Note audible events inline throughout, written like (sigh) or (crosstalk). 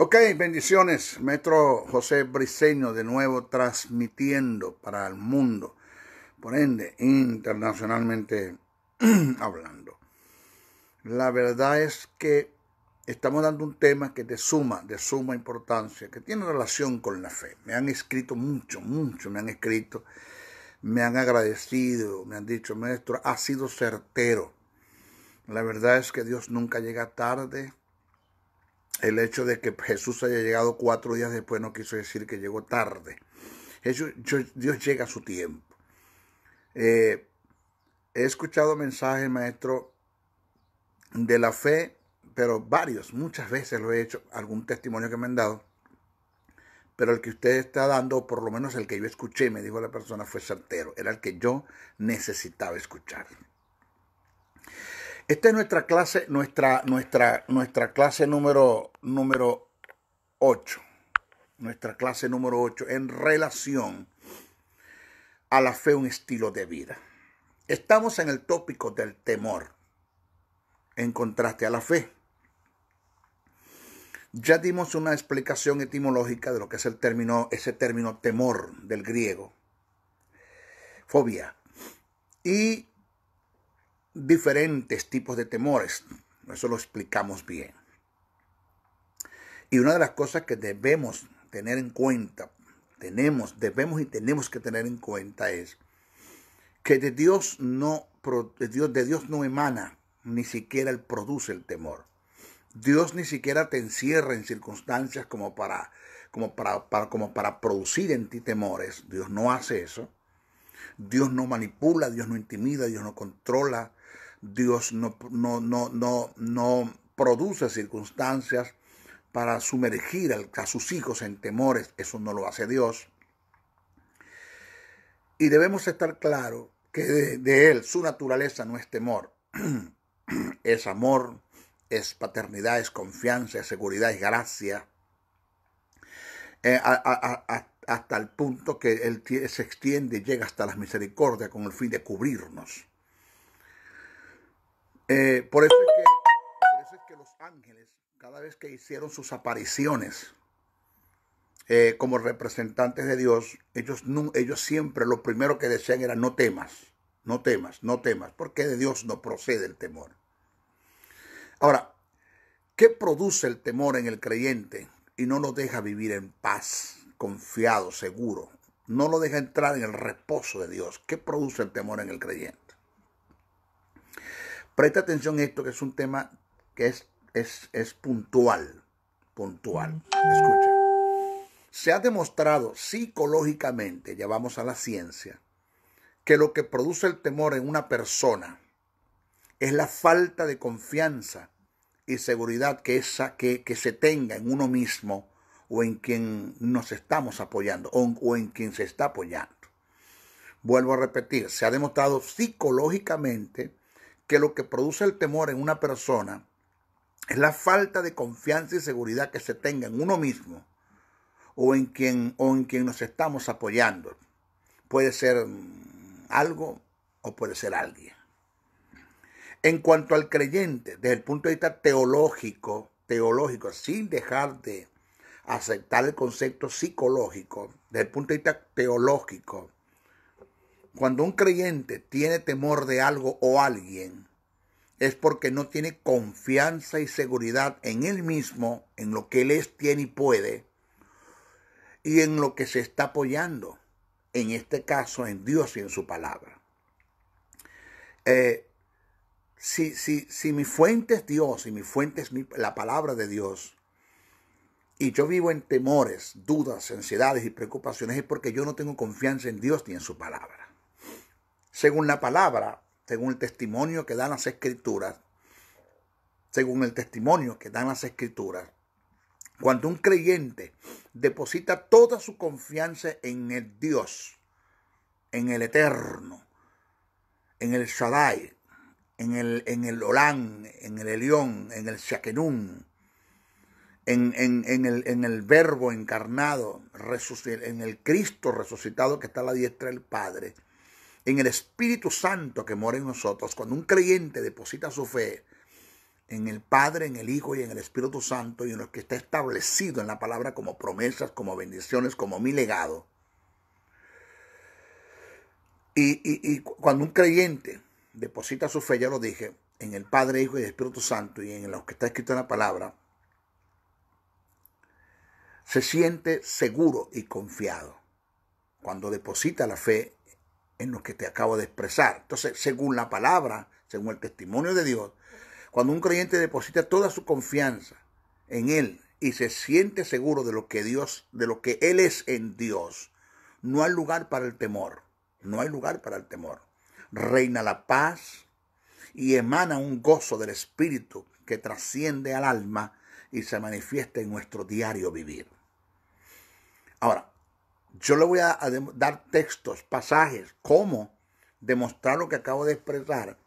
Ok, bendiciones. Maestro José Briseño de nuevo transmitiendo para el mundo, por ende, internacionalmente (clears throat) hablando. La verdad es que estamos dando un tema que es de suma, de suma importancia, que tiene relación con la fe. Me han escrito mucho, mucho, me han escrito, me han agradecido, me han dicho, maestro, ha sido certero. La verdad es que Dios nunca llega tarde, el hecho de que Jesús haya llegado cuatro días después no quiso decir que llegó tarde. Dios llega a su tiempo. Eh, he escuchado mensajes, maestro, de la fe, pero varios, muchas veces lo he hecho, algún testimonio que me han dado, pero el que usted está dando, por lo menos el que yo escuché, me dijo la persona, fue certero, era el que yo necesitaba escuchar. Esta es nuestra clase, nuestra, nuestra, nuestra clase número, número 8. Nuestra clase número 8 en relación a la fe, un estilo de vida. Estamos en el tópico del temor, en contraste a la fe. Ya dimos una explicación etimológica de lo que es el término, ese término temor del griego, fobia. Y diferentes tipos de temores. Eso lo explicamos bien. Y una de las cosas que debemos tener en cuenta, tenemos, debemos y tenemos que tener en cuenta es que de Dios no Dios, no emana, ni siquiera él produce el temor. Dios ni siquiera te encierra en circunstancias como para, como para, como para producir en ti temores. Dios no hace eso. Dios no manipula, Dios no intimida, Dios no controla, Dios no, no, produce circunstancias para sumergir a sus hijos en temores, eso no lo hace Dios. Y debemos estar claro que de, Él su naturaleza no es temor, (clears throat) es amor, es paternidad, es confianza, es seguridad, es gracia. Eh, hasta el punto que Él se extiende y llega hasta las misericordias con el fin de cubrirnos. Eh, por, eso es que, los ángeles, cada vez que hicieron sus apariciones eh, como representantes de Dios, ellos, ellos siempre lo primero que decían era no temas, no temas, no temas, porque de Dios no procede el temor. Ahora, ¿qué produce el temor en el creyente y no lo deja vivir en paz, confiado, seguro? No lo deja entrar en el reposo de Dios. ¿Qué produce el temor en el creyente? Presta atención a esto, que es un tema que es, es, es puntual, puntual. Escucha. Se ha demostrado psicológicamente, ya vamos a la ciencia, que lo que produce el temor en una persona es la falta de confianza y seguridad que, esa, que, se tenga en uno mismo o en quien nos estamos apoyando o en quien se está apoyando. Vuelvo a repetir, se ha demostrado psicológicamente que lo que produce el temor en una persona es la falta de confianza y seguridad que se tenga en uno mismo o en quien, o en quien nos estamos apoyando. Puede ser algo o puede ser alguien. En cuanto al creyente, desde el punto de vista teológico, teológico, sin dejar de aceptar el concepto psicológico, desde el punto de vista teológico, cuando un creyente tiene temor de algo o alguien, es porque no tiene confianza y seguridad en él mismo, en lo que él es, tiene y puede, y en lo que se está apoyando, en este caso en Dios y en su palabra. Eh, si, si, mi fuente es Dios y mi fuente es la palabra de Dios, y yo vivo en temores, dudas, ansiedades y preocupaciones, es porque yo no tengo confianza en Dios ni en su palabra según la palabra, según el testimonio que dan las escrituras, según el testimonio que dan las escrituras. Cuando un creyente deposita toda su confianza en el Dios, en el Eterno, en el Shaddai, en el, en el Olán, en el Elión, en el Shakenun, en, el, en el Verbo encarnado, en el Cristo resucitado que está a la diestra del Padre, en el Espíritu Santo que mora en nosotros, cuando un creyente deposita su fe en el Padre, en el Hijo y en el Espíritu Santo y en lo que está establecido en la palabra como promesas, como bendiciones, como mi legado. Y, cuando un creyente deposita su fe, ya lo dije, en el Padre, Hijo y Espíritu Santo y en lo que está escrito en la palabra, se siente seguro y confiado cuando deposita la fe en lo que te acabo de expresar. Entonces, según la palabra, según el testimonio de Dios, cuando un creyente deposita toda su confianza en Él y se siente seguro de lo que Dios, de lo que Él es en Dios, no hay lugar para el temor. No hay lugar para el temor. Reina la paz y emana un gozo del Espíritu que trasciende al alma y se manifiesta en nuestro diario vivir. Ahora, yo le voy a, dar textos, pasajes, cómo demostrar lo que acabo de expresar,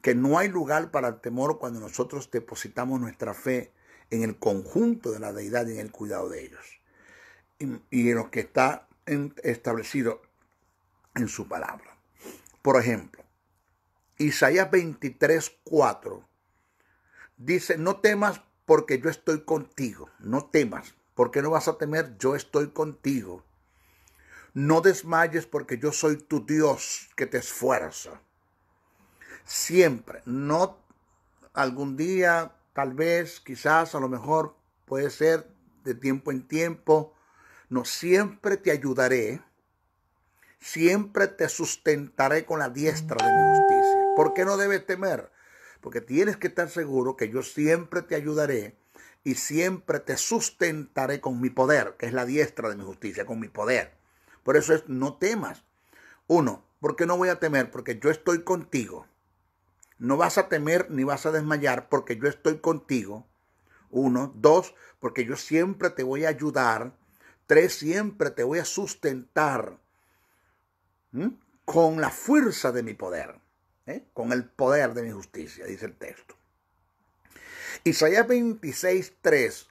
que no hay lugar para el temor cuando nosotros depositamos nuestra fe en el conjunto de la deidad y en el cuidado de ellos. Y, en lo que está establecido en su palabra. Por ejemplo, Isaías 23, 4 dice, no temas porque yo estoy contigo, no temas, porque no vas a temer, yo estoy contigo no desmayes porque yo soy tu Dios que te esfuerza. Siempre, no algún día, tal vez, quizás, a lo mejor, puede ser de tiempo en tiempo. No, siempre te ayudaré. Siempre te sustentaré con la diestra de mi justicia. ¿Por qué no debes temer? Porque tienes que estar seguro que yo siempre te ayudaré y siempre te sustentaré con mi poder, que es la diestra de mi justicia, con mi poder. Por eso es no temas. Uno, ¿por qué no voy a temer? Porque yo estoy contigo. No vas a temer ni vas a desmayar porque yo estoy contigo. Uno, dos, porque yo siempre te voy a ayudar. Tres, siempre te voy a sustentar con la fuerza de mi poder, ¿eh? con el poder de mi justicia, dice el texto. Isaías 26, 3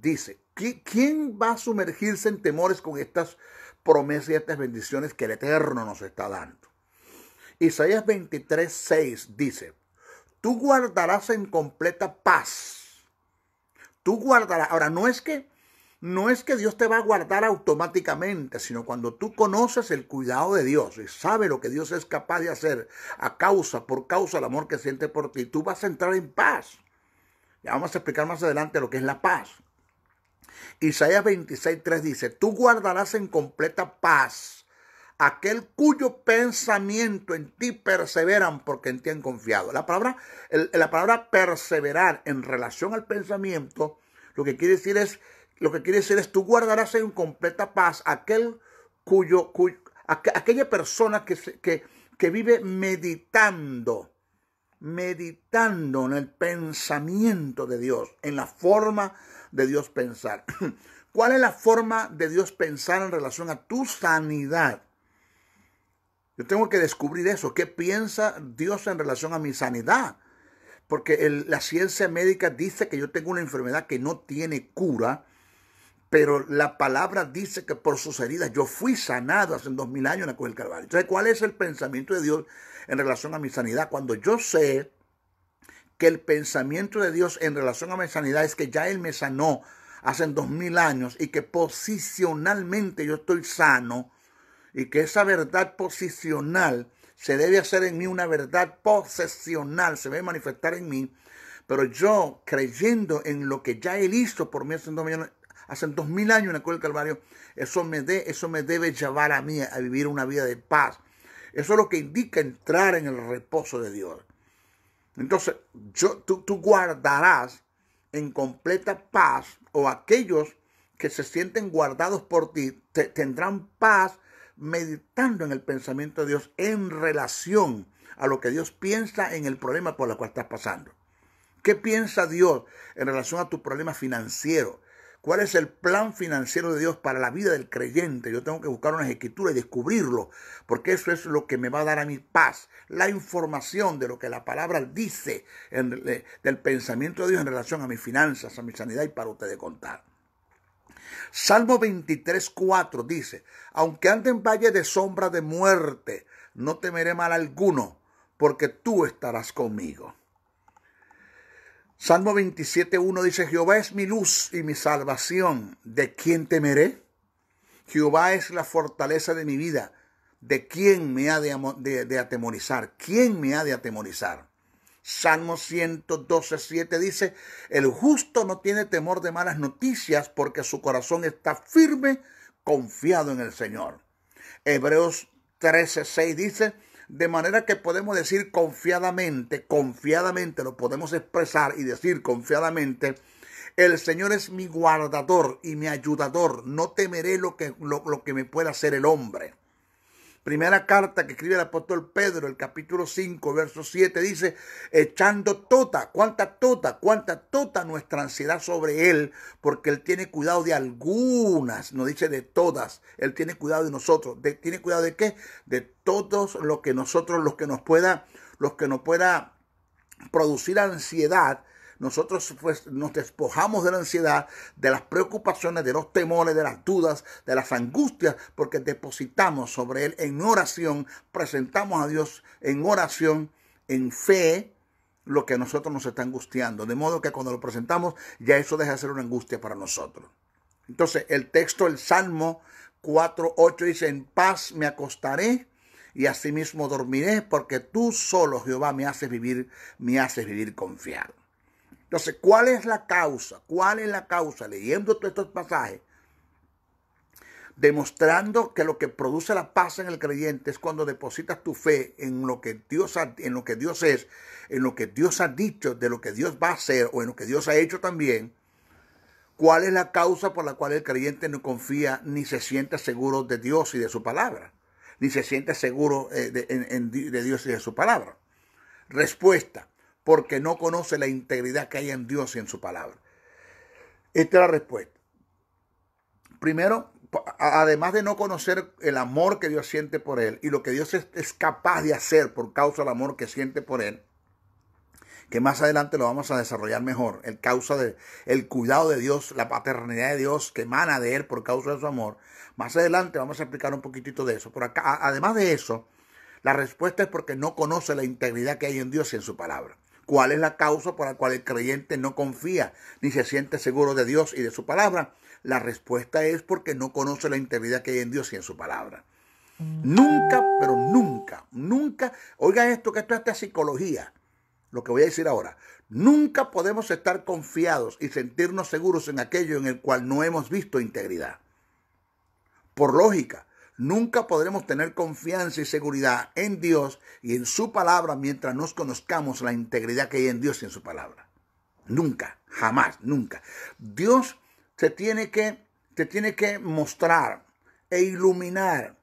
dice, ¿quién va a sumergirse en temores con estas promesas y estas bendiciones que el Eterno nos está dando. Isaías 23, 6 dice, tú guardarás en completa paz. Tú guardarás. Ahora, no es que no es que Dios te va a guardar automáticamente, sino cuando tú conoces el cuidado de Dios y sabes lo que Dios es capaz de hacer a causa, por causa del amor que siente por ti, tú vas a entrar en paz. Ya vamos a explicar más adelante lo que es la paz. Isaías 26.3 dice, tú guardarás en completa paz aquel cuyo pensamiento en ti perseveran porque en ti han confiado. La palabra, la palabra perseverar en relación al pensamiento, lo que quiere decir es, lo que quiere decir es, tú guardarás en completa paz aquel cuyo, aquella persona que, que, que vive meditando, meditando en el pensamiento de Dios, en la forma de Dios pensar. (clears throat) ¿Cuál es la forma de Dios pensar en relación a tu sanidad? Yo tengo que descubrir eso. ¿Qué piensa Dios en relación a mi sanidad? Porque la ciencia médica dice que yo tengo una enfermedad que no tiene cura, pero la palabra dice que por sus heridas yo fui sanado hace dos mil años en la cruz del Calvario. Entonces, ¿cuál es el pensamiento de Dios en relación a mi sanidad? Cuando yo sé que el pensamiento de Dios en relación a mi sanidad es que ya Él me sanó hace dos mil años y que posicionalmente yo estoy sano y que esa verdad posicional se debe hacer en mí una verdad posesional, se debe manifestar en mí. Pero yo, creyendo en lo que ya Él hizo por mí hace dos, mil años en el del Calvario, eso me, de, eso me debe llevar a mí a vivir una vida de paz. Eso es lo que indica entrar en el reposo de Dios. Entonces, yo, tú, guardarás en completa paz o aquellos que se sienten guardados por ti tendrán paz meditando en el pensamiento de Dios en relación a lo que Dios piensa en el problema por el cual estás pasando. ¿Qué piensa Dios en relación a tu problema financiero? ¿Cuál es el plan financiero de Dios para la vida del creyente? Yo tengo que buscar una escritura y descubrirlo, porque eso es lo que me va a dar a mi paz, la información de lo que la palabra dice eh, del pensamiento de Dios en relación a mis finanzas, a mi sanidad y para ustedes contar. Salmo 23, 4 dice, aunque ande en valle de sombra de muerte, no temeré mal alguno, porque tú estarás conmigo. Salmo 27.1 dice, Jehová es mi luz y mi salvación. ¿De quién temeré? Jehová es la fortaleza de mi vida. ¿De quién me ha de, atemorizar? ¿Quién me ha de atemorizar? Salmo 112, 7 dice, el justo no tiene temor de malas noticias porque su corazón está firme, confiado en el Señor. Hebreos 13, dice, de manera que podemos decir confiadamente, confiadamente lo podemos expresar y decir confiadamente, el Señor es mi guardador y mi ayudador, no temeré lo que, lo, que me pueda hacer el hombre. Primera carta que escribe el apóstol Pedro, el capítulo 5, verso 7, dice, echando toda, cuánta toda, cuánta toda nuestra ansiedad sobre Él, porque Él tiene cuidado de algunas, no dice de todas, Él tiene cuidado de nosotros. ¿Tiene cuidado de qué? De todos los que nosotros, los que nos pueda, los que nos pueda producir ansiedad nosotros pues, nos despojamos de la ansiedad, de las preocupaciones, de los temores, de las dudas, de las angustias, porque depositamos sobre Él en oración, presentamos a Dios en oración, en fe, lo que a nosotros nos está angustiando. De modo que cuando lo presentamos, ya eso deja de ser una angustia para nosotros. Entonces, el texto, el Salmo 4.8 dice, en paz me acostaré y asimismo dormiré, porque tú solo, Jehová, me haces vivir, me haces vivir confiado. Entonces, ¿cuál es la causa? ¿Cuál es la causa? Leyendo todos estos pasajes, demostrando que lo que produce la paz en el creyente es cuando depositas tu fe en lo que Dios en lo que Dios es, en lo que Dios ha dicho, de lo que Dios va a hacer o en lo que Dios ha hecho también. ¿Cuál es la causa por la cual el creyente no confía ni se siente seguro de Dios y de su palabra? Ni se siente seguro eh, de Dios y de su palabra. Respuesta porque no conoce la integridad que hay en Dios y en su palabra. Esta es la respuesta. Primero, además de no conocer el amor que Dios siente por él y lo que Dios es, capaz de hacer por causa del amor que siente por él, que más adelante lo vamos a desarrollar mejor, el causa de cuidado de Dios, la paternidad de Dios que emana de él por causa de su amor. Más adelante vamos a explicar un poquitito de eso, Por acá además de eso, la respuesta es porque no conoce la integridad que hay en Dios y en su palabra cuál es la causa por la cual el creyente no confía ni se siente seguro de Dios y de su palabra, la respuesta es porque no conoce la integridad que hay en Dios y en su palabra. Nunca, pero nunca, nunca, oigan esto que esto es psicología, lo que voy a decir ahora, nunca podemos estar confiados y sentirnos seguros en aquello en el cual no hemos visto integridad. Por lógica, Nunca podremos tener confianza y seguridad en Dios y en su palabra mientras no conozcamos la integridad que hay en Dios y en su palabra. Nunca, jamás, nunca. Dios te tiene que, te tiene que mostrar e iluminar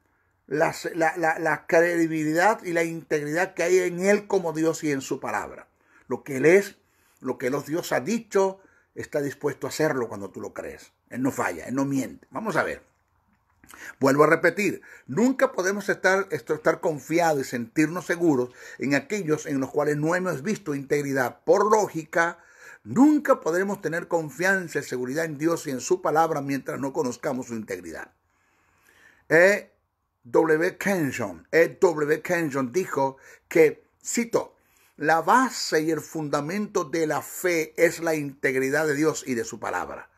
la, credibilidad y la integridad que hay en Él como Dios y en su palabra. Lo que Él es, lo que Dios ha dicho, está dispuesto a hacerlo cuando tú lo crees. Él no falla, Él no miente. Vamos a ver. Vuelvo a repetir, nunca podemos estar, estar confiados y sentirnos seguros en aquellos en los cuales no hemos visto integridad. Por lógica, nunca podremos tener confianza y seguridad en Dios y en su palabra mientras no conozcamos su integridad. E. W. E. W. dijo que, cito, la base y el fundamento de la fe es la integridad de Dios y de su palabra.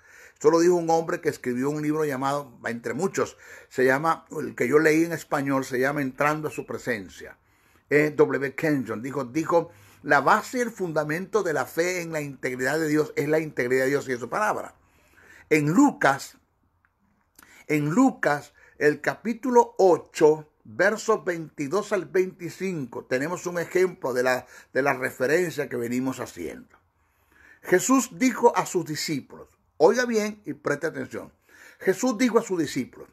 Solo dijo un hombre que escribió un libro llamado, entre muchos, se llama, el que yo leí en español, se llama Entrando a su presencia. Eh, w. Kenyon dijo, dijo, la base y el fundamento de la fe en la integridad de Dios es la integridad de Dios y su palabra. En Lucas, en Lucas, el capítulo 8, versos 22 al 25, tenemos un ejemplo de la, de la referencia que venimos haciendo. Jesús dijo a sus discípulos, Oiga bien y preste atención. Jesús dijo a sus discípulos,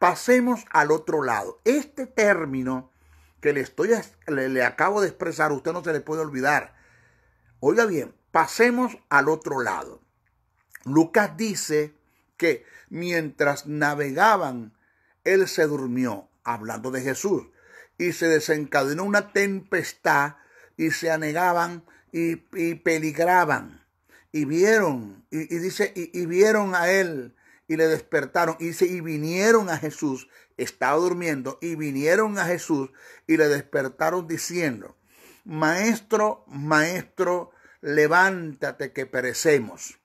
pasemos al otro lado. Este término que le, estoy, le, acabo de expresar, usted no se le puede olvidar. Oiga bien, pasemos al otro lado. Lucas dice que mientras navegaban, él se durmió, hablando de Jesús, y se desencadenó una tempestad y se anegaban y, y peligraban y vieron, y, dice, y, vieron a él y le despertaron, y dice, y vinieron a Jesús, estaba durmiendo, y vinieron a Jesús y le despertaron diciendo, Maestro, maestro, levántate que perecemos.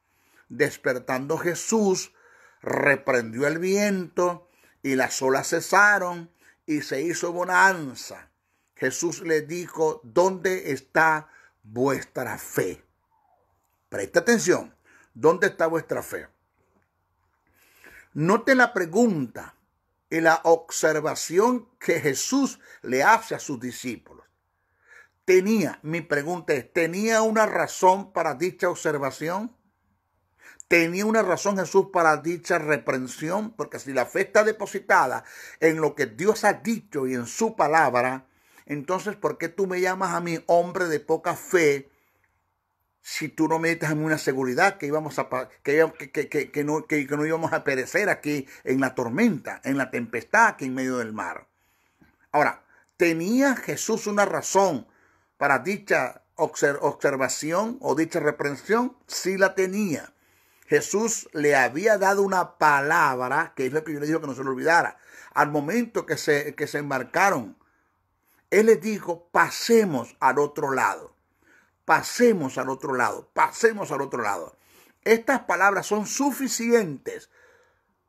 Despertando Jesús, reprendió el viento y las olas cesaron y se hizo bonanza. Jesús le dijo, ¿dónde está vuestra fe? Presta atención. ¿Dónde está vuestra fe? Note la pregunta y la observación que Jesús le hace a sus discípulos. Tenía, mi pregunta es, ¿tenía una razón para dicha observación? tenía una razón Jesús para dicha reprensión, porque si la fe está depositada en lo que Dios ha dicho y en su palabra, entonces ¿por qué tú me llamas a mí hombre de poca fe si tú no me en una seguridad que íbamos a que, no, que, no íbamos a perecer aquí en la tormenta, en la tempestad, aquí en medio del mar. Ahora, ¿tenía Jesús una razón para dicha observación o dicha reprensión? Sí la tenía. Jesús le había dado una palabra, que es lo que yo le digo que no se lo olvidara, al momento que se, que se embarcaron. Él les dijo, pasemos al otro lado pasemos al otro lado, pasemos al otro lado. Estas palabras son suficientes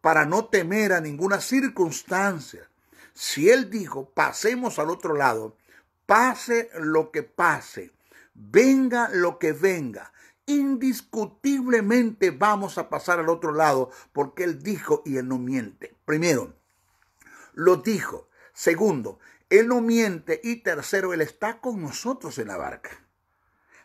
para no temer a ninguna circunstancia. Si Él dijo, pasemos al otro lado, pase lo que pase, venga lo que venga, indiscutiblemente vamos a pasar al otro lado porque Él dijo y Él no miente. Primero, lo dijo. Segundo, Él no miente. Y tercero, Él está con nosotros en la barca.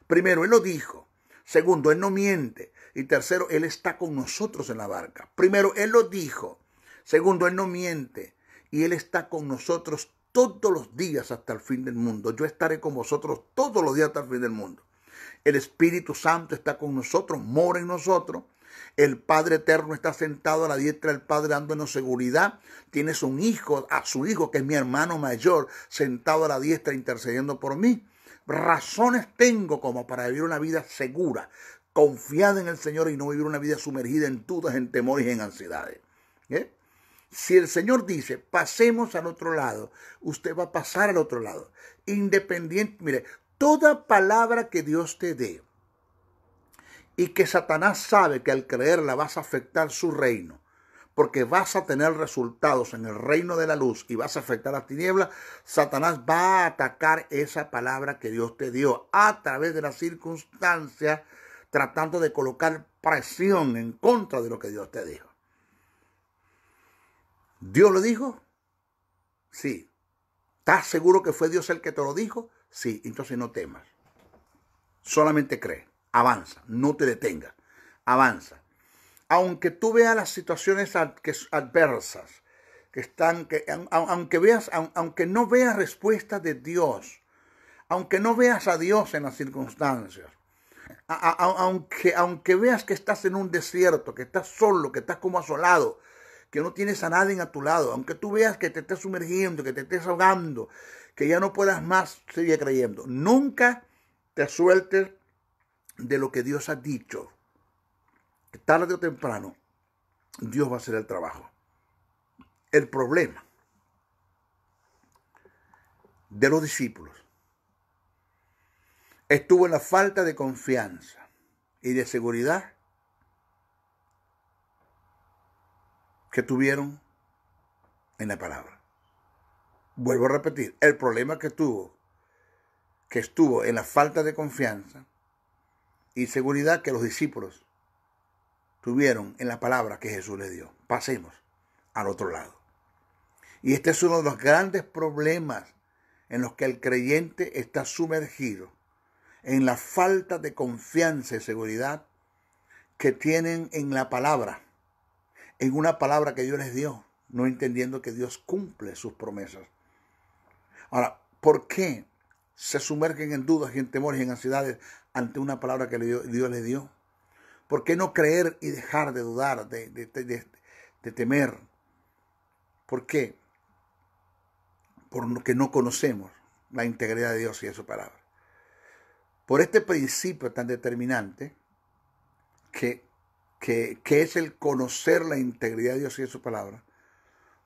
Primero, Él lo dijo. Segundo, Él no miente. Y tercero, Él está con nosotros en la barca. Primero, Él lo dijo. Segundo, Él no miente. Y Él está con nosotros todos los días hasta el fin del mundo. Yo estaré con vosotros todos los días hasta el fin del mundo. El Espíritu Santo está con nosotros, mora en nosotros. El Padre Eterno está sentado a la diestra del Padre dándonos seguridad. Tienes un hijo, a su hijo, que es mi hermano mayor, sentado a la diestra intercediendo por mí razones tengo como para vivir una vida segura, confiada en el Señor y no vivir una vida sumergida en dudas, en temores y en ansiedades. ¿Eh? Si el Señor dice, pasemos al otro lado, usted va a pasar al otro lado. Independiente, mire, toda palabra que Dios te dé y que Satanás sabe que al creerla vas a afectar su reino, porque vas a tener resultados en el reino de la luz y vas a afectar las tinieblas, Satanás va a atacar esa palabra que Dios te dio a través de las circunstancias, tratando de colocar presión en contra de lo que Dios te dijo. ¿Dios lo dijo? Sí. ¿Estás seguro que fue Dios el que te lo dijo? Sí, entonces no temas. Solamente cree, avanza, no te detengas, avanza aunque tú veas las situaciones adversas, que están, aunque, veas, aunque no veas respuesta de Dios, aunque no veas a Dios en las circunstancias, aunque, aunque veas que estás en un desierto, que estás solo, que estás como asolado, que no tienes a nadie a tu lado, aunque tú veas que te estés sumergiendo, que te estés ahogando, que ya no puedas más, seguir creyendo. Nunca te sueltes de lo que Dios ha dicho tarde o temprano, Dios va a hacer el trabajo. El problema de los discípulos estuvo en la falta de confianza y de seguridad que tuvieron en la palabra. Vuelvo a repetir, el problema que tuvo, que estuvo en la falta de confianza y seguridad que los discípulos tuvieron en la palabra que Jesús les dio. Pasemos al otro lado. Y este es uno de los grandes problemas en los que el creyente está sumergido, en la falta de confianza y seguridad que tienen en la palabra, en una palabra que Dios les dio, no entendiendo que Dios cumple sus promesas. Ahora, ¿por qué se sumergen en dudas y en temores y en ansiedades ante una palabra que Dios les dio? ¿Por qué no creer y dejar de dudar, de, temer? ¿Por qué? temer? ¿Por qué? Porque no conocemos la integridad de Dios y de su palabra. Por este principio tan determinante, que es el conocer la integridad de Dios y de su palabra,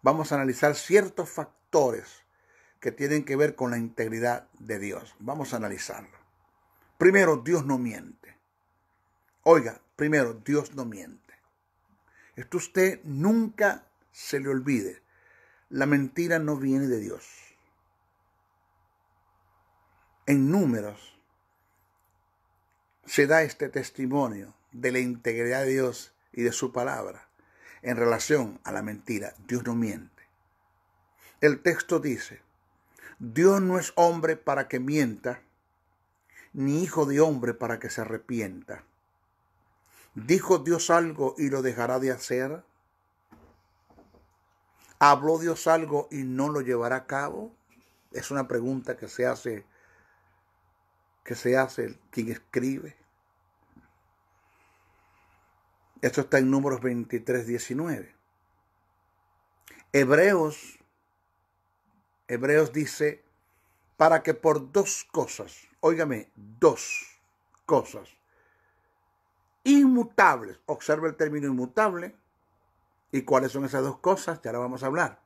vamos a analizar ciertos factores que tienen que ver con la integridad de Dios. Vamos a analizarlo. Primero, Dios no miente. Oiga, Primero, Dios no miente. Esto usted nunca se le olvide. La mentira no viene de Dios. En números se da este testimonio de la integridad de Dios y de su palabra en relación a la mentira. Dios no miente. El texto dice, Dios no es hombre para que mienta, ni hijo de hombre para que se arrepienta. ¿Dijo Dios algo y lo dejará de hacer? ¿Habló Dios algo y no lo llevará a cabo? Es una pregunta que se hace que se hace quien escribe. Esto está en números 23, 19. Hebreos, Hebreos dice, para que por dos cosas, óigame, dos cosas, inmutables. Observa el término inmutable y cuáles son esas dos cosas que ahora vamos a hablar.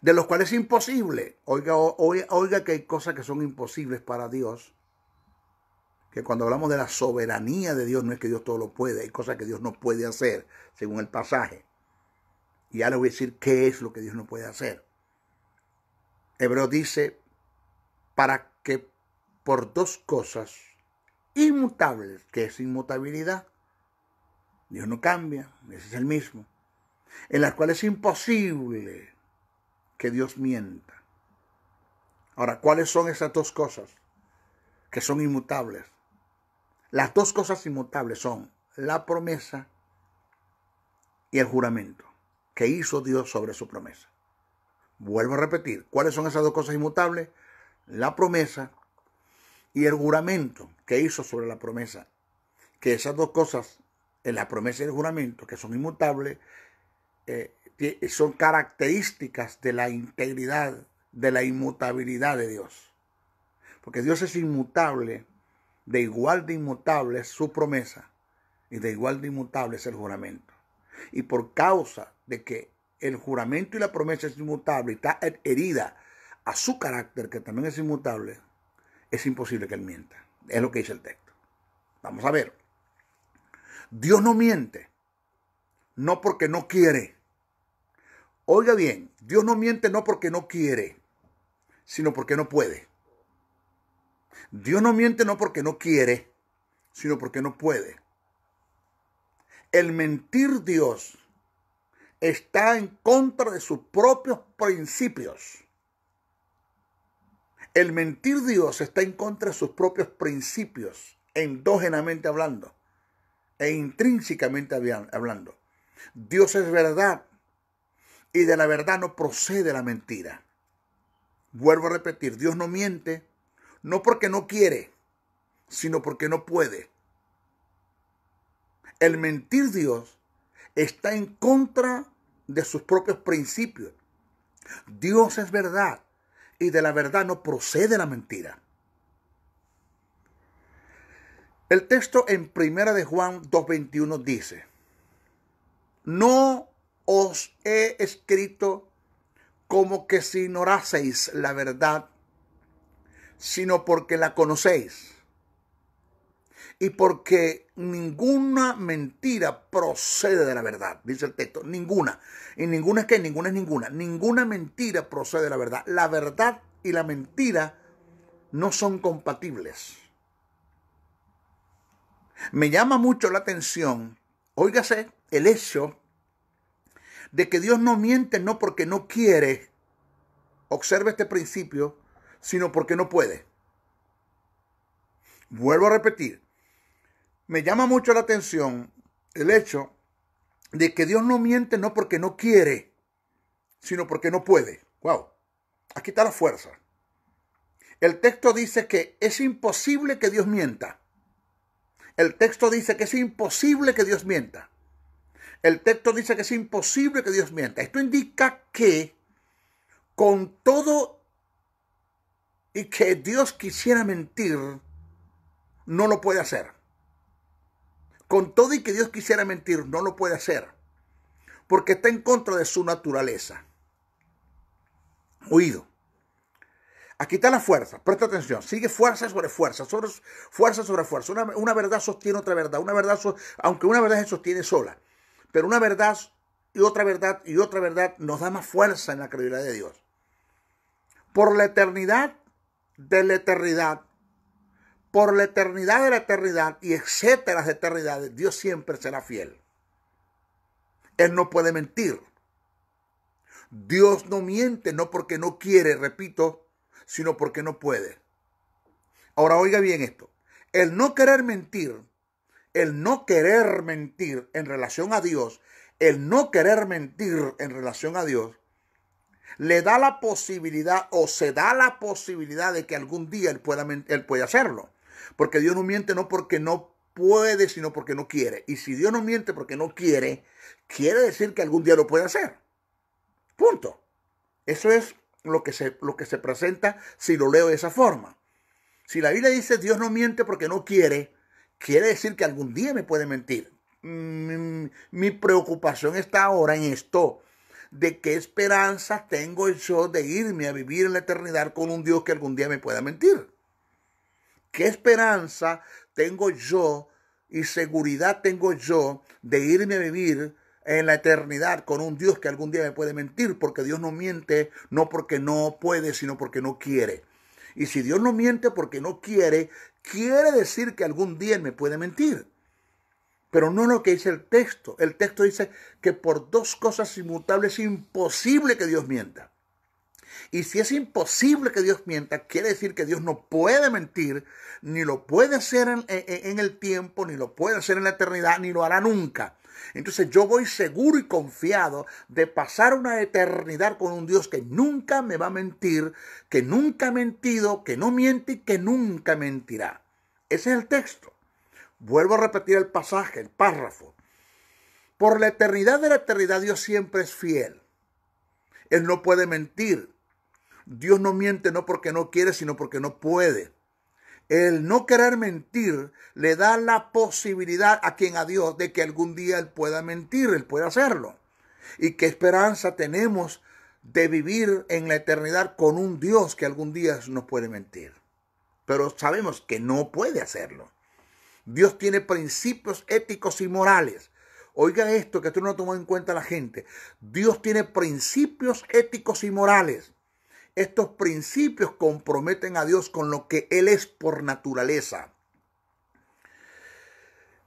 De los cuales es imposible. Oiga, oiga, oiga que hay cosas que son imposibles para Dios. Que cuando hablamos de la soberanía de Dios, no es que Dios todo lo puede, hay cosas que Dios no puede hacer, según el pasaje. Y ahora voy a decir qué es lo que Dios no puede hacer. Hebreo dice, para que por dos cosas inmutables, que es inmutabilidad. Dios no cambia, ese es el mismo, en las cuales es imposible que Dios mienta. Ahora, ¿cuáles son esas dos cosas que son inmutables? Las dos cosas inmutables son la promesa y el juramento que hizo Dios sobre su promesa. Vuelvo a repetir, ¿cuáles son esas dos cosas inmutables? La promesa y el juramento que hizo sobre la promesa. Que esas dos cosas, en eh, la promesa y el juramento, que son inmutables, eh, eh, son características de la integridad, de la inmutabilidad de Dios. Porque Dios es inmutable, de igual de inmutable es su promesa y de igual de inmutable es el juramento. Y por causa de que el juramento y la promesa es inmutable está herida a su carácter, que también es inmutable, es imposible que él mienta. Es lo que dice el texto. Vamos a ver. Dios no miente, no porque no quiere. Oiga bien, Dios no miente no porque no quiere, sino porque no puede. Dios no miente no porque no quiere, sino porque no puede. El mentir Dios está en contra de sus propios principios. El mentir Dios está en contra de sus propios principios, endógenamente hablando e intrínsecamente hablando. Dios es verdad y de la verdad no procede la mentira. Vuelvo a repetir, Dios no miente, no porque no quiere, sino porque no puede. El mentir Dios está en contra de sus propios principios. Dios es verdad y de la verdad no procede la mentira. El texto en Primera de Juan 2.21 dice, no os he escrito como que si ignoraseis la verdad, sino porque la conocéis y porque ninguna mentira procede de la verdad, dice el texto, ninguna. Y ninguna es que ninguna es ninguna. Ninguna mentira procede de la verdad. La verdad y la mentira no son compatibles. Me llama mucho la atención, óigase, el hecho de que Dios no miente no porque no quiere, observe este principio, sino porque no puede. Vuelvo a repetir, me llama mucho la atención el hecho de que Dios no miente no porque no quiere, sino porque no puede. Wow, aquí está la fuerza. El texto dice que es imposible que Dios mienta. El texto dice que es imposible que Dios mienta. El texto dice que es imposible que Dios mienta. Esto indica que con todo y que Dios quisiera mentir, no lo puede hacer. Con todo y que Dios quisiera mentir, no lo puede hacer. Porque está en contra de su naturaleza. Oído. Aquí está la fuerza, presta atención, sigue fuerza sobre fuerza, fuerza sobre fuerza. Una, verdad sostiene otra verdad, una verdad, aunque una verdad se sostiene sola, pero una verdad y otra verdad y otra verdad nos da más fuerza en la credibilidad de Dios. Por la eternidad de la eternidad, por la eternidad de la eternidad y etcétera las eternidades, Dios siempre será fiel. Él no puede mentir. Dios no miente, no porque no quiere, repito, sino porque no puede. Ahora oiga bien esto. El no querer mentir, el no querer mentir en relación a Dios, el no querer mentir en relación a Dios, le da la posibilidad o se da la posibilidad de que algún día él pueda, él pueda hacerlo. Porque Dios no miente no porque no puede, sino porque no quiere. Y si Dios no miente porque no quiere, quiere decir que algún día lo puede hacer. Punto. Eso es lo que se, lo que se presenta si lo leo de esa forma. Si la Biblia dice Dios no miente porque no quiere, quiere decir que algún día me puede mentir. Mi, preocupación está ahora en esto, de qué esperanza tengo yo de irme a vivir en la eternidad con un Dios que algún día me pueda mentir. ¿Qué esperanza tengo yo y seguridad tengo yo de irme a vivir en la eternidad con un Dios que algún día me puede mentir? Porque Dios no miente, no porque no puede, sino porque no quiere. Y si Dios no miente porque no quiere, quiere decir que algún día me puede mentir. Pero no lo que dice el texto. El texto dice que por dos cosas inmutables es imposible que Dios mienta. Y si es imposible que Dios mienta, quiere decir que Dios no puede mentir, ni lo puede hacer en, el tiempo, ni lo puede hacer en la eternidad, ni lo hará nunca. Entonces yo voy seguro y confiado de pasar una eternidad con un Dios que nunca me va a mentir, que nunca ha mentido, que no miente y que nunca mentirá. Ese es el texto. Vuelvo a repetir el pasaje, el párrafo. Por la eternidad de la eternidad Dios siempre es fiel. Él no puede mentir. Dios no miente no porque no quiere, sino porque no puede. El no querer mentir le da la posibilidad a quien a Dios de que algún día Él pueda mentir, Él pueda hacerlo. Y qué esperanza tenemos de vivir en la eternidad con un Dios que algún día nos puede mentir. Pero sabemos que no puede hacerlo. Dios tiene principios éticos y morales. Oiga esto, que tú no tomó en cuenta la gente. Dios tiene principios éticos y morales. Estos principios comprometen a Dios con lo que Él es por naturaleza.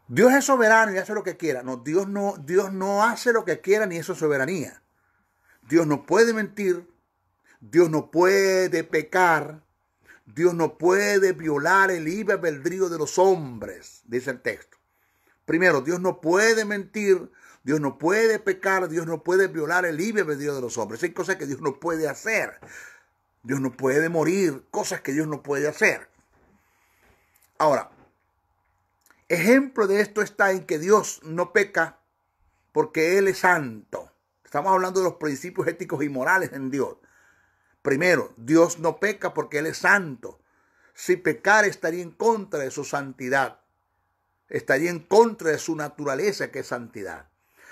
Dios es soberano y hace lo que quiera. No, Dios no, Dios no hace lo que quiera ni eso es soberanía. Dios no puede mentir. Dios no puede pecar. Dios no puede violar el libre de los hombres, dice el texto. Primero, Dios no puede mentir, Dios no puede pecar, Dios no puede violar el libre de los hombres. Hay cosas que Dios no puede hacer. Dios no puede morir, cosas que Dios no puede hacer. Ahora, ejemplo de esto está en que Dios no peca porque Él es santo. Estamos hablando de los principios éticos y morales en Dios. Primero, Dios no peca porque Él es santo. Si pecar estaría en contra de su santidad, estaría en contra de su naturaleza que es santidad.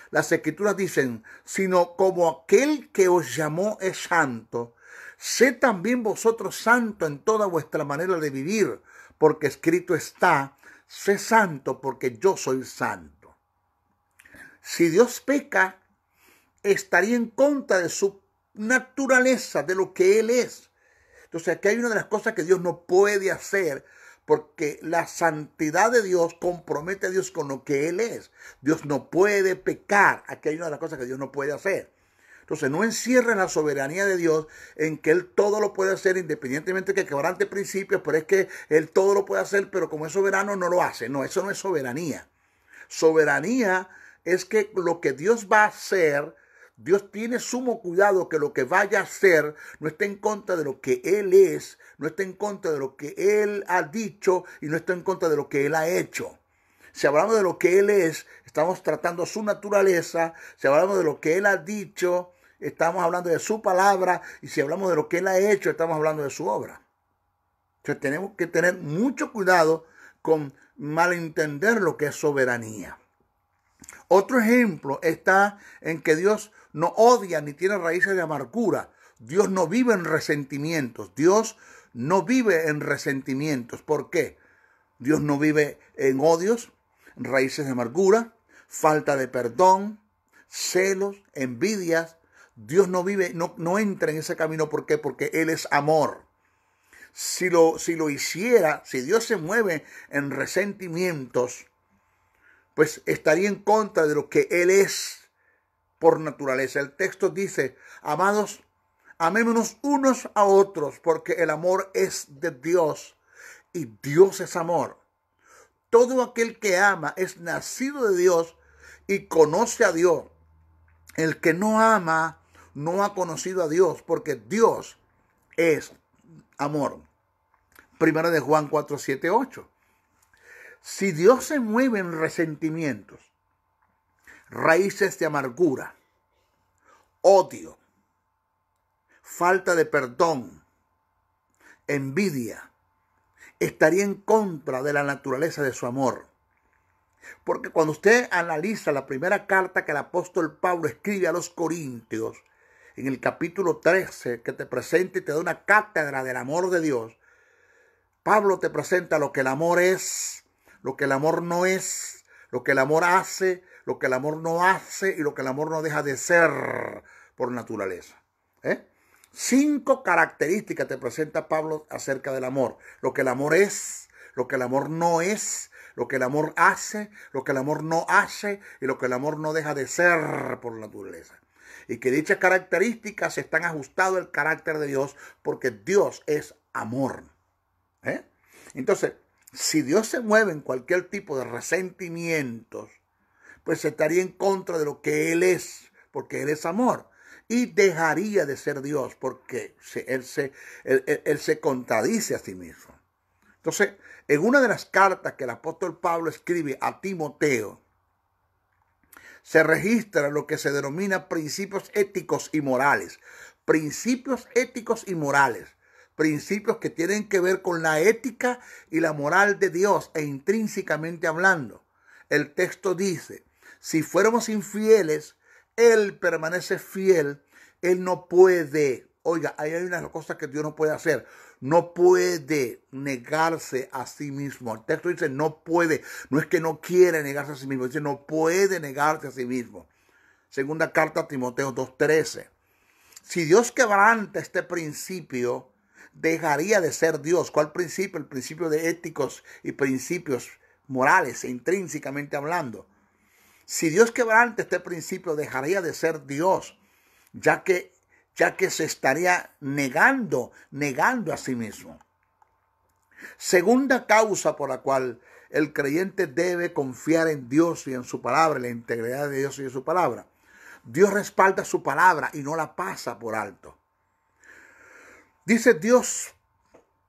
Las escrituras dicen, sino como aquel que os llamó es santo, Sé también vosotros santo en toda vuestra manera de vivir, porque escrito está, sé santo porque yo soy santo. Si Dios peca, estaría en contra de su naturaleza, de lo que Él es. Entonces aquí hay una de las cosas que Dios no puede hacer, porque la santidad de Dios compromete a Dios con lo que Él es. Dios no puede pecar. Aquí hay una de las cosas que Dios no puede hacer. Entonces no encierren la soberanía de Dios en que Él todo lo puede hacer independientemente de que quebrante principios, pero es que Él todo lo puede hacer, pero como es soberano no lo hace. No, eso no es soberanía. Soberanía es que lo que Dios va a hacer, Dios tiene sumo cuidado que lo que vaya a hacer no esté en contra de lo que Él es, no esté en contra de lo que Él ha dicho y no esté en contra de lo que Él ha hecho. Si hablamos de lo que Él es, estamos tratando su naturaleza. Si hablamos de lo que Él ha dicho, estamos hablando de su palabra y si hablamos de lo que él ha hecho, estamos hablando de su obra. Entonces tenemos que tener mucho cuidado con malentender lo que es soberanía. Otro ejemplo está en que Dios no odia ni tiene raíces de amargura. Dios no vive en resentimientos. Dios no vive en resentimientos. ¿Por qué? Dios no vive en odios, raíces de amargura, falta de perdón, celos, envidias, Dios no vive, no, no entra en ese camino. ¿Por qué? Porque Él es amor. Si lo, si lo hiciera, si Dios se mueve en resentimientos, pues estaría en contra de lo que Él es por naturaleza. El texto dice, amados, amémonos unos a otros porque el amor es de Dios y Dios es amor. Todo aquel que ama es nacido de Dios y conoce a Dios. El que no ama no ha conocido a Dios, porque Dios es amor. Primera de Juan 4, 7, 8. Si Dios se mueve en resentimientos, raíces de amargura, odio, falta de perdón, envidia, estaría en contra de la naturaleza de su amor. Porque cuando usted analiza la primera carta que el apóstol Pablo escribe a los Corintios, en el capítulo 13 que te presenta y te da una cátedra del amor de Dios, Pablo te presenta lo que el amor es, lo que el amor no es, lo que el amor hace, lo que el amor no hace y lo que el amor no deja de ser por naturaleza. Cinco características te presenta Pablo acerca del amor. Lo que el amor es, lo que el amor no es, lo que el amor hace, lo que el amor no hace y lo que el amor no deja de ser por naturaleza y que dichas características están ajustando al carácter de Dios porque Dios es amor. ¿eh? Entonces, si Dios se mueve en cualquier tipo de resentimientos, pues estaría en contra de lo que Él es, porque Él es amor. Y dejaría de ser Dios, porque Él se, él, él se contradice a sí mismo. Entonces, en una de las cartas que el apóstol Pablo escribe a Timoteo, se registra lo que se denomina principios éticos y morales. Principios éticos y morales. Principios que tienen que ver con la ética y la moral de Dios e intrínsecamente hablando. El texto dice, si fuéramos infieles, Él permanece fiel, Él no puede. Oiga, ahí hay unas cosa que Dios no puede hacer no puede negarse a sí mismo. El texto dice no puede, no es que no quiere negarse a sí mismo, dice no puede negarse a sí mismo. Segunda carta a Timoteo 2.13. Si Dios quebranta este principio, dejaría de ser Dios. ¿Cuál principio? El principio de éticos y principios morales, e intrínsecamente hablando. Si Dios quebrante este principio, dejaría de ser Dios, ya que ya que se estaría negando, negando a sí mismo. Segunda causa por la cual el creyente debe confiar en Dios y en su palabra, la integridad de Dios y de su palabra. Dios respalda su palabra y no la pasa por alto. Dice Dios,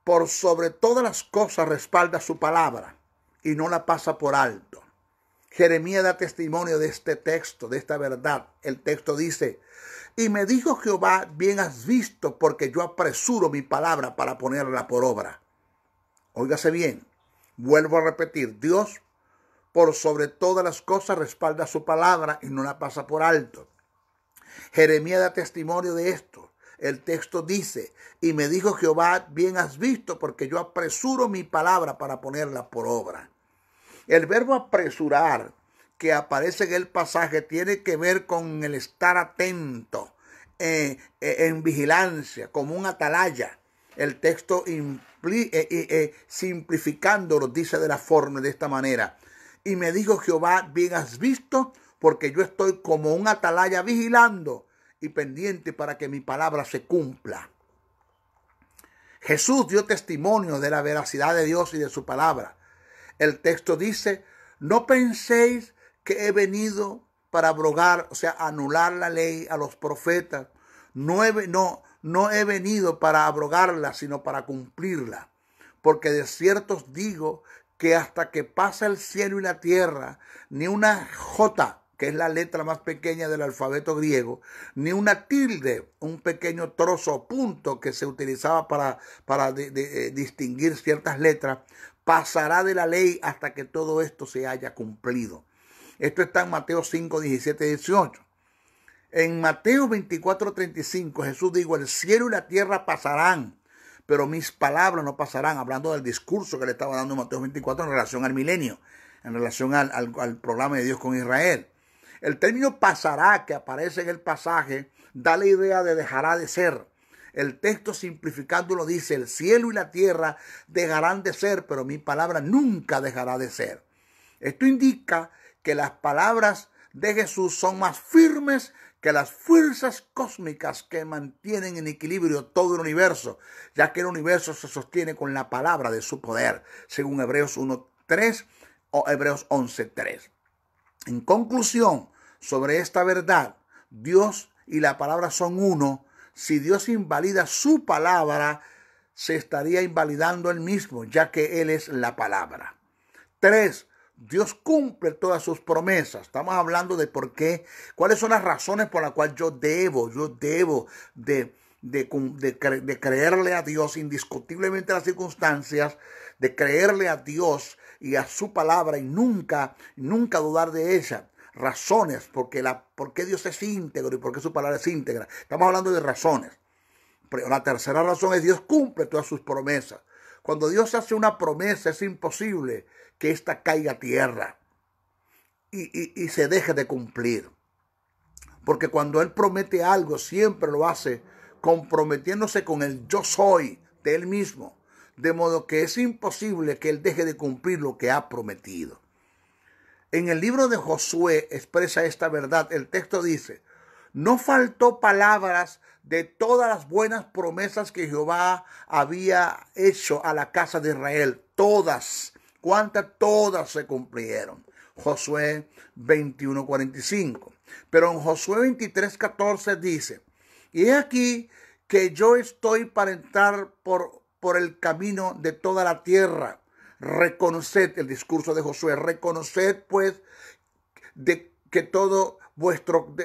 por sobre todas las cosas respalda su palabra y no la pasa por alto. Jeremías da testimonio de este texto, de esta verdad. El texto dice, y me dijo Jehová, bien has visto, porque yo apresuro mi palabra para ponerla por obra. Óigase bien, vuelvo a repetir, Dios por sobre todas las cosas respalda su palabra y no la pasa por alto. Jeremías da testimonio de esto. El texto dice, y me dijo Jehová, bien has visto, porque yo apresuro mi palabra para ponerla por obra. El verbo apresurar que aparece en el pasaje tiene que ver con el estar atento, eh, eh, en vigilancia, como un atalaya. El texto eh, eh, simplificándolo dice de la forma de esta manera. Y me dijo Jehová, bien has visto, porque yo estoy como un atalaya vigilando y pendiente para que mi palabra se cumpla. Jesús dio testimonio de la veracidad de Dios y de su palabra. El texto dice, no penséis que he venido para abrogar, o sea, anular la ley a los profetas. No he, no, he venido para abrogarla, sino para cumplirla. Porque de cierto os digo que hasta que pasa el cielo y la tierra, ni una J, que es la letra más pequeña del alfabeto griego, ni una tilde, un pequeño trozo o punto que se utilizaba para, eh, distinguir ciertas letras, pasará de la ley hasta que todo esto se haya cumplido. Esto está en Mateo 5, 17 18. En Mateo 24, 35 Jesús dijo, el cielo y la tierra pasarán, pero mis palabras no pasarán, hablando del discurso que le estaba dando Mateo 24 en relación al milenio, en relación al, al, al programa de Dios con Israel. El término pasará que aparece en el pasaje da la idea de dejará de ser el texto simplificándolo dice, el cielo y la tierra dejarán de ser, pero mi palabra nunca dejará de ser. Esto indica que las palabras de Jesús son más firmes que las fuerzas cósmicas que mantienen en equilibrio todo el universo, ya que el universo se sostiene con la palabra de su poder, según Hebreos 1.3 o Hebreos 11.3. En conclusión, sobre esta verdad, Dios y la palabra son uno si Dios invalida su palabra, se estaría invalidando él mismo, ya que él es la palabra. Tres, Dios cumple todas sus promesas. Estamos hablando de por qué, cuáles son las razones por las cuales yo debo, yo debo de, de, de creerle a Dios indiscutiblemente las circunstancias, de creerle a Dios y a su palabra y nunca, nunca dudar de ella razones porque la, por qué Dios es íntegro y por qué su palabra es íntegra. Estamos hablando de razones. Pero la tercera razón es Dios cumple todas sus promesas. Cuando Dios hace una promesa es imposible que ésta caiga a tierra y, y se deje de cumplir. Porque cuando Él promete algo, siempre lo hace comprometiéndose con el yo soy de Él mismo. De modo que es imposible que Él deje de cumplir lo que ha prometido. En el libro de Josué expresa esta verdad. El texto dice, no faltó palabras de todas las buenas promesas que Jehová había hecho a la casa de Israel. Todas, cuántas todas se cumplieron. Josué 21:45. Pero en Josué 23:14 dice, y he aquí que yo estoy para entrar por, por el camino de toda la tierra Reconoced el discurso de Josué, reconoced pues de que todo vuestro,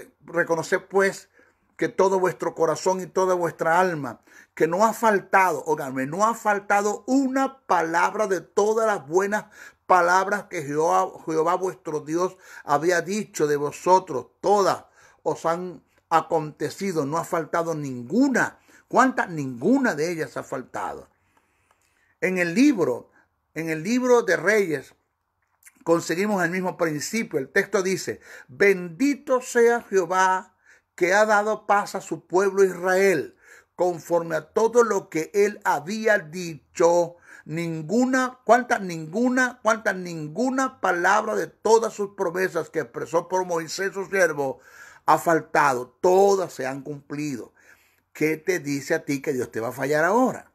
pues que todo vuestro corazón y toda vuestra alma, que no ha faltado, oiganme, no ha faltado una palabra de todas las buenas palabras que Jehová, Jehová vuestro Dios había dicho de vosotros, todas os han acontecido, no ha faltado ninguna. ¿Cuántas? Ninguna de ellas ha faltado. En el libro en el libro de Reyes conseguimos el mismo principio. El texto dice, bendito sea Jehová que ha dado paz a su pueblo Israel, conforme a todo lo que él había dicho. Ninguna, cuánta, ninguna, cuánta, ninguna palabra de todas sus promesas que expresó por Moisés su siervo ha faltado. Todas se han cumplido. ¿Qué te dice a ti que Dios te va a fallar ahora?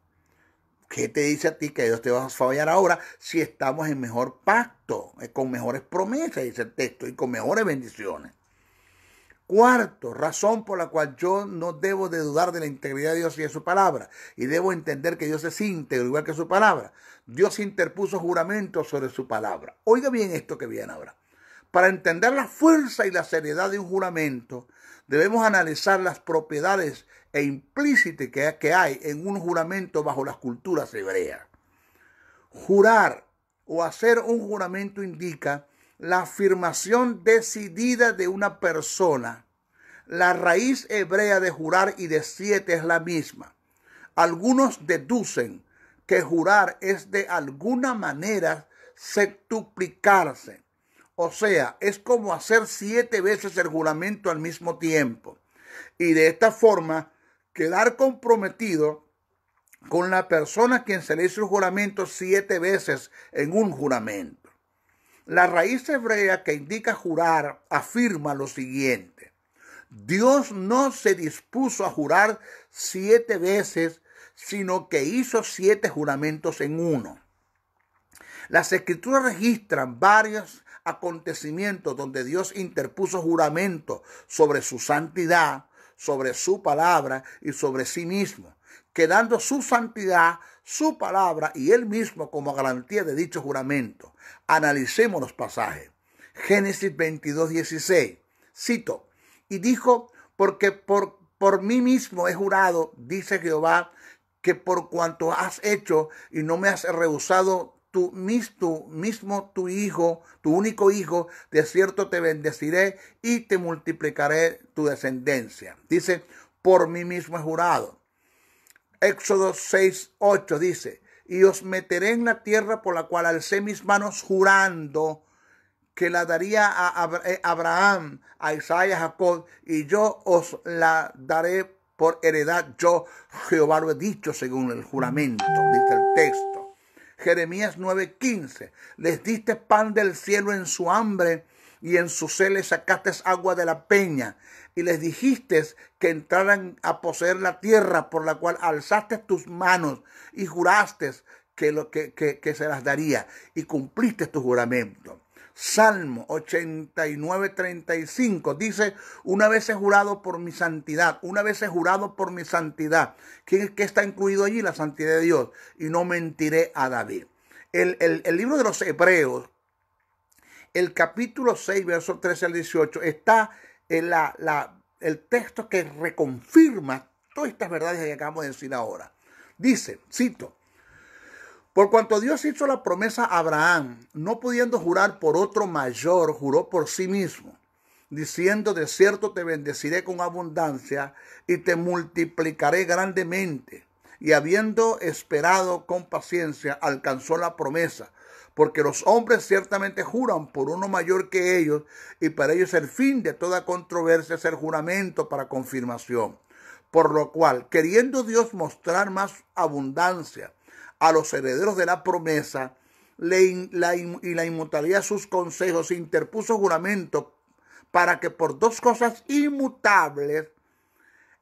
¿Qué te dice a ti que Dios te va a fallar ahora si estamos en mejor pacto, eh, con mejores promesas, dice el texto, y con mejores bendiciones? Cuarto, razón por la cual yo no debo de dudar de la integridad de Dios y de su palabra. Y debo entender que Dios es íntegro, igual que su palabra. Dios interpuso juramento sobre su palabra. Oiga bien esto que viene ahora. Para entender la fuerza y la seriedad de un juramento, debemos analizar las propiedades e implícita que, hay en un juramento bajo las culturas hebreas. Jurar o hacer un juramento indica la afirmación decidida de una persona. La raíz hebrea de jurar y de siete es la misma. Algunos deducen que jurar es de alguna manera septuplicarse. O sea, es como hacer siete veces el juramento al mismo tiempo. Y de esta forma quedar comprometido con la persona a quien se le hizo juramento siete veces en un juramento. La raíz hebrea que indica jurar afirma lo siguiente. Dios no se dispuso a jurar siete veces, sino que hizo siete juramentos en uno. Las escrituras registran varios acontecimientos donde Dios interpuso juramento sobre su santidad, sobre su palabra y sobre sí mismo, quedando su santidad, su palabra y él mismo como garantía de dicho juramento. Analicemos los pasajes. Génesis 22, 16. Cito, y dijo, porque por, por mí mismo he jurado, dice Jehová, que por cuanto has hecho y no me has rehusado tú mismo tu hijo, tu único hijo, de cierto te bendeciré y te multiplicaré tu descendencia. Dice, por mí mismo he jurado. Éxodo 6, 8 dice, y os meteré en la tierra por la cual alcé mis manos jurando que la daría a eh, Abraham, a Isaías, a Jacob, y yo os la daré por heredad. Yo, Jehová, lo he dicho según el juramento, dice el texto. Jeremías 9:15. Les diste pan del cielo en su hambre y en su sed les sacaste agua de la peña y les dijiste que entraran a poseer la tierra por la cual alzaste tus manos y juraste que, lo, que, que se las daría y cumpliste tu juramento. Salmo 35 dice, una vez he jurado por mi santidad, una vez he jurado por mi santidad. ¿Qué, está incluido allí? La santidad de Dios. Y no mentiré a David. el, libro de los Hebreos, el capítulo 6, versos 13 al 18, está en la, la, el texto que reconfirma todas estas verdades que acabamos de decir ahora. Dice, cito, por cuanto Dios hizo la promesa a Abraham, no pudiendo jurar por otro mayor, juró por sí mismo, diciendo, de cierto te bendeciré con abundancia y te multiplicaré grandemente. Y habiendo esperado con paciencia, alcanzó la promesa, porque los hombres ciertamente juran por uno mayor que ellos, y para ellos el fin de toda controversia es el juramento para confirmación. Por lo cual, queriendo Dios mostrar más abundancia, a los herederos de la promesa y la inmortalidad de sus consejos, interpuso juramento para que por dos cosas inmutables,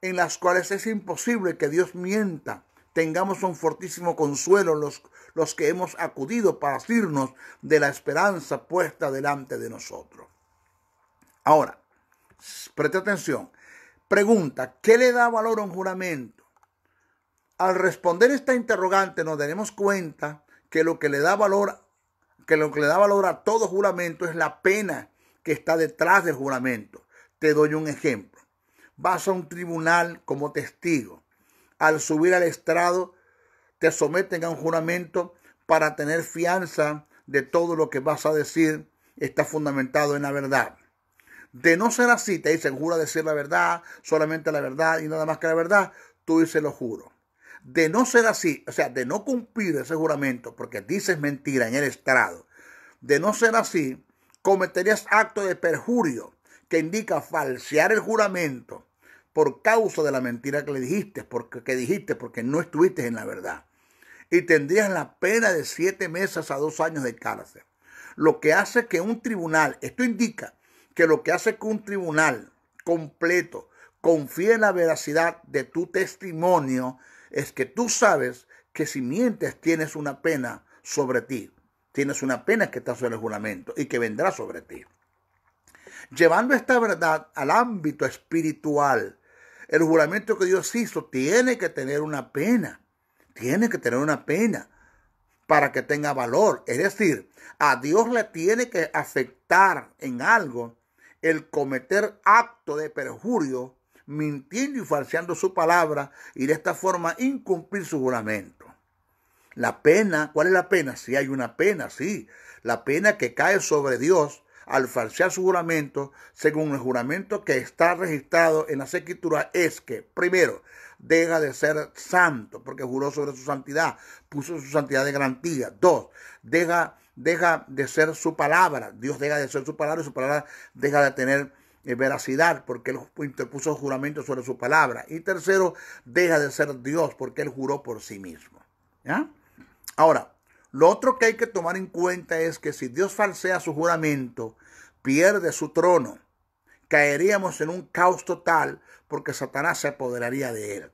en las cuales es imposible que Dios mienta, tengamos un fortísimo consuelo los, los que hemos acudido para asirnos de la esperanza puesta delante de nosotros. Ahora, preste atención. Pregunta, ¿qué le da valor a un juramento? Al responder esta interrogante nos daremos cuenta que lo que le da valor que lo que le da valor a todo juramento es la pena que está detrás del juramento. Te doy un ejemplo. Vas a un tribunal como testigo. Al subir al estrado te someten a un juramento para tener fianza de todo lo que vas a decir está fundamentado en la verdad. De no ser así, te dicen jura decir la verdad, solamente la verdad y nada más que la verdad, tú se lo juro de no ser así, o sea, de no cumplir ese juramento, porque dices mentira en el estrado, de no ser así, cometerías acto de perjurio que indica falsear el juramento por causa de la mentira que le dijiste, porque que dijiste, porque no estuviste en la verdad. Y tendrías la pena de siete meses a dos años de cárcel. Lo que hace que un tribunal, esto indica que lo que hace que un tribunal completo confíe en la veracidad de tu testimonio es que tú sabes que si mientes tienes una pena sobre ti. Tienes una pena que está sobre el juramento y que vendrá sobre ti. Llevando esta verdad al ámbito espiritual, el juramento que Dios hizo tiene que tener una pena. Tiene que tener una pena para que tenga valor. Es decir, a Dios le tiene que afectar en algo el cometer acto de perjurio mintiendo y falseando su palabra y de esta forma incumplir su juramento. La pena, ¿cuál es la pena? Si hay una pena, sí. La pena que cae sobre Dios al falsear su juramento, según el juramento que está registrado en las escrituras, es que, primero, deja de ser santo, porque juró sobre su santidad, puso su santidad de garantía. Dos, deja, deja de ser su palabra, Dios deja de ser su palabra y su palabra deja de tener eh, veracidad porque él interpuso juramento sobre su palabra. Y tercero, deja de ser Dios porque él juró por sí mismo. Ahora, lo otro que hay que tomar en cuenta es que si Dios falsea su juramento, pierde su trono. Caeríamos en un caos total porque Satanás se apoderaría de él.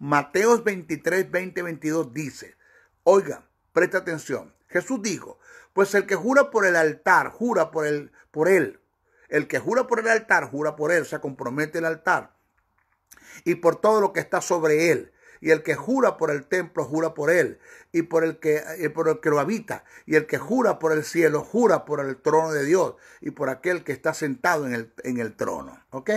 Mateos 23, 20, 22 dice, oiga, presta atención. Jesús dijo, pues el que jura por el altar, jura por, él, por él el que jura por el altar, jura por él, o sea, compromete el altar y por todo lo que está sobre él. Y el que jura por el templo, jura por él, y por el que por el que lo habita, y el que jura por el cielo, jura por el trono de Dios, y por aquel que está sentado en el, en el trono. ¿Ok?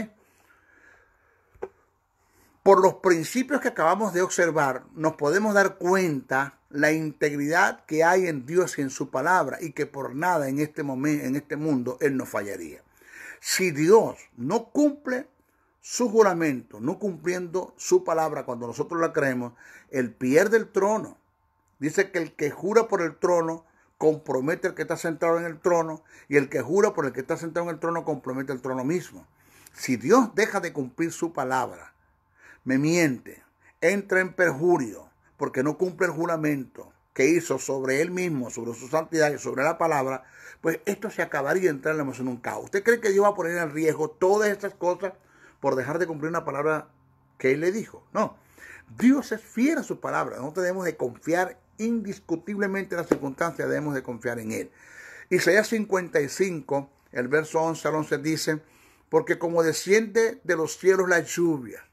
Por los principios que acabamos de observar, nos podemos dar cuenta la integridad que hay en Dios y en su palabra, y que por nada en este momento, en este mundo, Él no fallaría. Si Dios no cumple su juramento, no cumpliendo su palabra cuando nosotros la creemos, él pierde el trono. Dice que el que jura por el trono compromete al que está sentado en el trono y el que jura por el que está sentado en el trono compromete el trono mismo. Si Dios deja de cumplir su palabra, me miente, entra en perjurio porque no cumple el juramento, que hizo sobre él mismo, sobre su santidad y sobre la palabra, pues esto se acabaría entraríamos en un caos. ¿Usted cree que Dios va a poner en riesgo todas estas cosas por dejar de cumplir una palabra que él le dijo? No. Dios es fiel a su palabra. No debemos de confiar indiscutiblemente en las circunstancias, debemos de confiar en él. Isaías 55, el verso 11 al 11 dice, porque como desciende de los cielos la lluvia,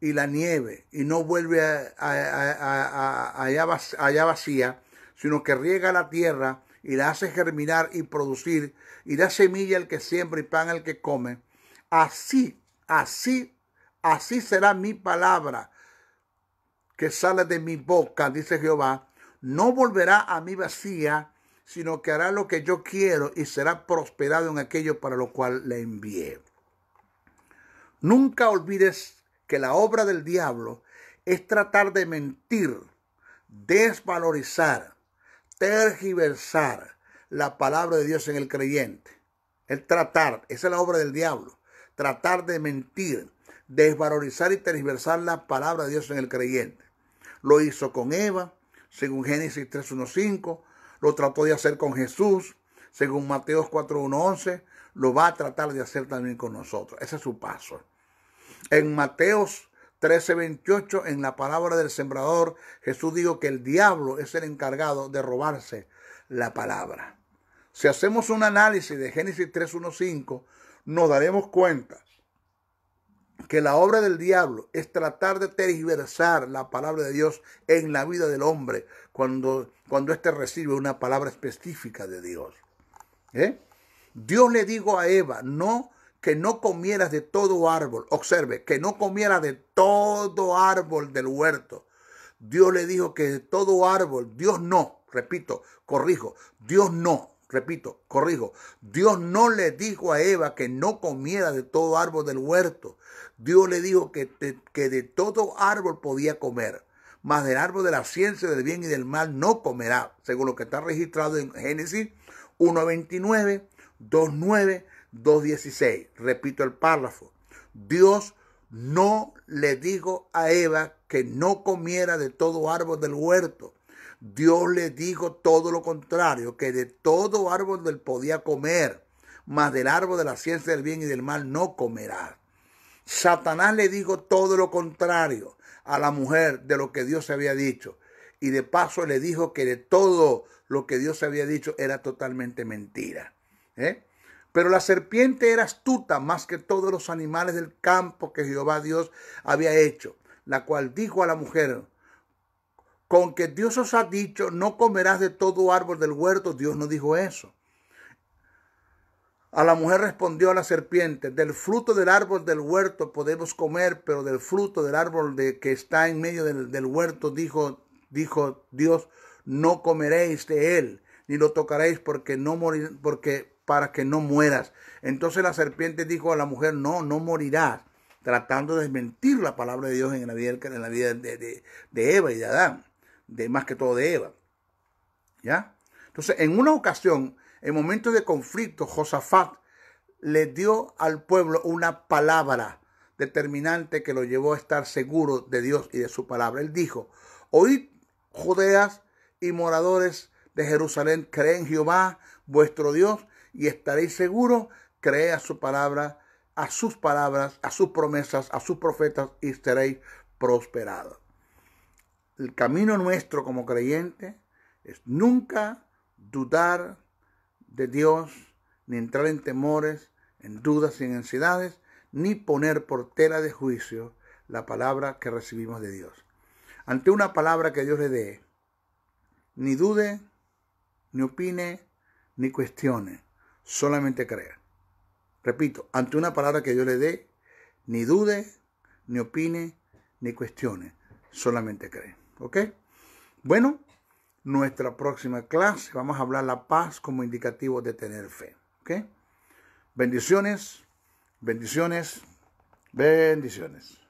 y la nieve y no vuelve a, allá vacía, sino que riega la tierra y la hace germinar y producir y da semilla al que siembra y pan al que come. Así, así, así será mi palabra que sale de mi boca, dice Jehová. No volverá a mí vacía, sino que hará lo que yo quiero y será prosperado en aquello para lo cual le envié. Nunca olvides la obra del diablo es tratar de mentir, desvalorizar, tergiversar la palabra de Dios en el creyente. El tratar, esa es la obra del diablo. Tratar de mentir, desvalorizar y tergiversar la palabra de Dios en el creyente. Lo hizo con Eva, según Génesis 3.1.5. Lo trató de hacer con Jesús, según Mateo 4.1.11. Lo va a tratar de hacer también con nosotros. Ese es su paso. En Mateos 13:28, en la palabra del sembrador, Jesús dijo que el diablo es el encargado de robarse la palabra. Si hacemos un análisis de Génesis 3:1.5, nos daremos cuenta que la obra del diablo es tratar de tergiversar la palabra de Dios en la vida del hombre cuando, cuando éste recibe una palabra específica de Dios. ¿Eh? Dios le dijo a Eva, no que no comieras de todo árbol, observe, que no comiera de todo árbol del huerto. Dios le dijo que de todo árbol, Dios no, repito, corrijo, Dios no, repito, corrijo, Dios no le dijo a Eva que no comiera de todo árbol del huerto. Dios le dijo que, que, de todo árbol podía comer, mas del árbol de la ciencia del bien y del mal no comerá, según lo que está registrado en Génesis 1.29, 2.9, 2.16. Repito el párrafo. Dios no le dijo a Eva que no comiera de todo árbol del huerto. Dios le dijo todo lo contrario, que de todo árbol del podía comer, mas del árbol de la ciencia del bien y del mal no comerá. Satanás le dijo todo lo contrario a la mujer de lo que Dios se había dicho. Y de paso le dijo que de todo lo que Dios había dicho era totalmente mentira. ¿Eh? Pero la serpiente era astuta más que todos los animales del campo que Jehová Dios había hecho, la cual dijo a la mujer, con que Dios os ha dicho, no comerás de todo árbol del huerto, Dios no dijo eso. A la mujer respondió la serpiente, del fruto del árbol del huerto podemos comer, pero del fruto del árbol de, que está en medio del, huerto, dijo, dijo Dios, no comeréis de él, ni lo tocaréis porque no morir, porque para que no mueras. Entonces la serpiente dijo a la mujer, no, no morirás, tratando de desmentir la palabra de Dios en la vida, de, Eva y de Adán, de más que todo de Eva. ¿Ya? Entonces, en una ocasión, en momentos de conflicto, Josafat le dio al pueblo una palabra determinante que lo llevó a estar seguro de Dios y de su palabra. Él dijo, oíd Judeas y moradores de Jerusalén, creen Jehová, vuestro Dios, y estaréis seguros, cree a su palabra, a sus palabras, a sus promesas, a sus profetas y estaréis prosperados. El camino nuestro como creyente es nunca dudar de Dios, ni entrar en temores, en dudas y en ansiedades, ni poner por tela de juicio la palabra que recibimos de Dios. Ante una palabra que Dios le dé, ni dude, ni opine, ni cuestione, solamente crea. Repito, ante una palabra que yo le dé, ni dude, ni opine, ni cuestione, solamente cree. ¿Ok? Bueno, nuestra próxima clase vamos a hablar la paz como indicativo de tener fe. ¿Ok? Bendiciones, bendiciones, bendiciones.